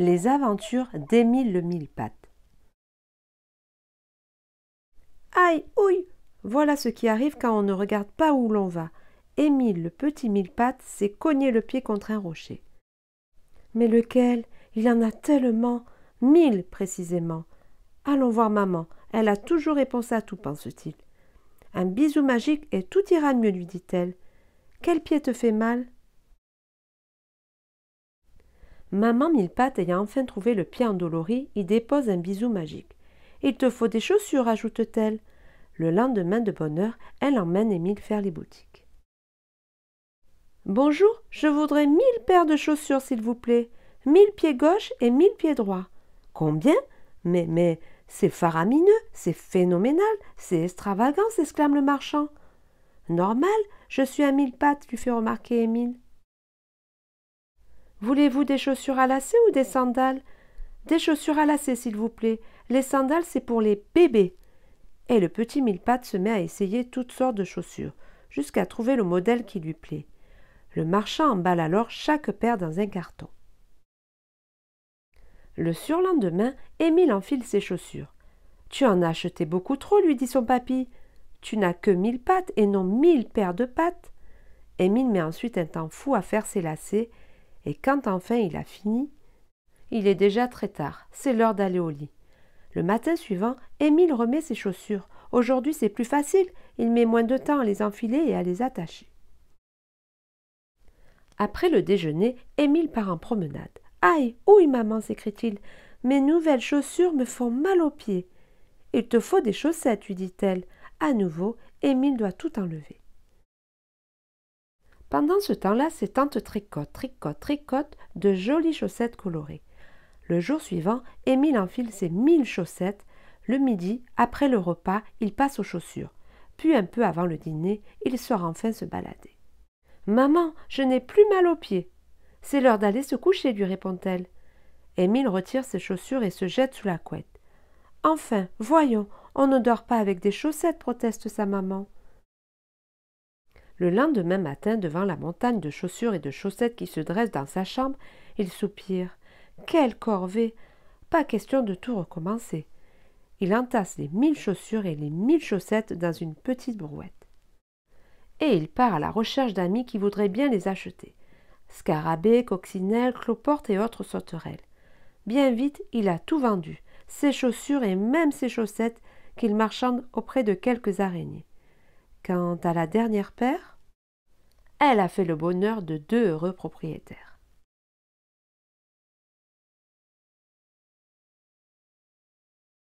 Les aventures d'Émile le Mille-Pattes. Aïe, ouïe Voilà ce qui arrive quand on ne regarde pas où l'on va. Émile le Petit Mille-Pattes s'est cogné le pied contre un rocher. Mais lequel Il y en a tellement Mille, précisément. Allons voir maman. Elle a toujours réponse à tout, pense-t-il. Un bisou magique et tout ira mieux, lui dit-elle. Quel pied te fait mal Maman mille pattes ayant enfin trouvé le pied endolori, y dépose un bisou magique. Il te faut des chaussures, ajoute-t-elle. Le lendemain de bonne heure, elle emmène Émile faire les boutiques. Bonjour, je voudrais mille paires de chaussures, s'il vous plaît. Mille pieds gauche et mille pieds droits. »« Combien Mais, mais, c'est faramineux, c'est phénoménal, c'est extravagant, s'exclame le marchand. Normal, je suis à mille pattes, lui fait remarquer Émile. Voulez-vous des chaussures à lacets ou des sandales Des chaussures à lacets, s'il vous plaît. Les sandales, c'est pour les bébés. Et le petit mille-pattes se met à essayer toutes sortes de chaussures, jusqu'à trouver le modèle qui lui plaît. Le marchand emballe alors chaque paire dans un carton. Le surlendemain, Émile enfile ses chaussures. Tu en as acheté beaucoup trop, lui dit son papy. Tu n'as que mille pattes et non mille paires de pattes. Émile met ensuite un temps fou à faire ses lacets et quand enfin il a fini, il est déjà très tard, c'est l'heure d'aller au lit. Le matin suivant, Émile remet ses chaussures. Aujourd'hui c'est plus facile, il met moins de temps à les enfiler et à les attacher. Après le déjeuner, Émile part en promenade. Aïe, oui maman, s'écrie-t-il, mes nouvelles chaussures me font mal aux pieds. Il te faut des chaussettes, lui dit-elle. À nouveau, Émile doit tout enlever. Pendant ce temps-là, ses tantes tricotent, tricotent, tricotent de jolies chaussettes colorées. Le jour suivant, Émile enfile ses mille chaussettes. Le midi, après le repas, il passe aux chaussures. Puis un peu avant le dîner, il sort enfin se balader. Maman, je n'ai plus mal aux pieds. C'est l'heure d'aller se coucher, lui répond-elle. Émile retire ses chaussures et se jette sous la couette. Enfin, voyons, on ne dort pas avec des chaussettes, proteste sa maman. Le lendemain matin, devant la montagne de chaussures et de chaussettes qui se dressent dans sa chambre, il soupire. Quelle corvée Pas question de tout recommencer. Il entasse les mille chaussures et les mille chaussettes dans une petite brouette. Et il part à la recherche d'amis qui voudraient bien les acheter. Scarabées, coccinelles, cloportes et autres sauterelles. Bien vite, il a tout vendu, ses chaussures et même ses chaussettes qu'il marchande auprès de quelques araignées. Quant à la dernière paire, elle a fait le bonheur de deux heureux propriétaires.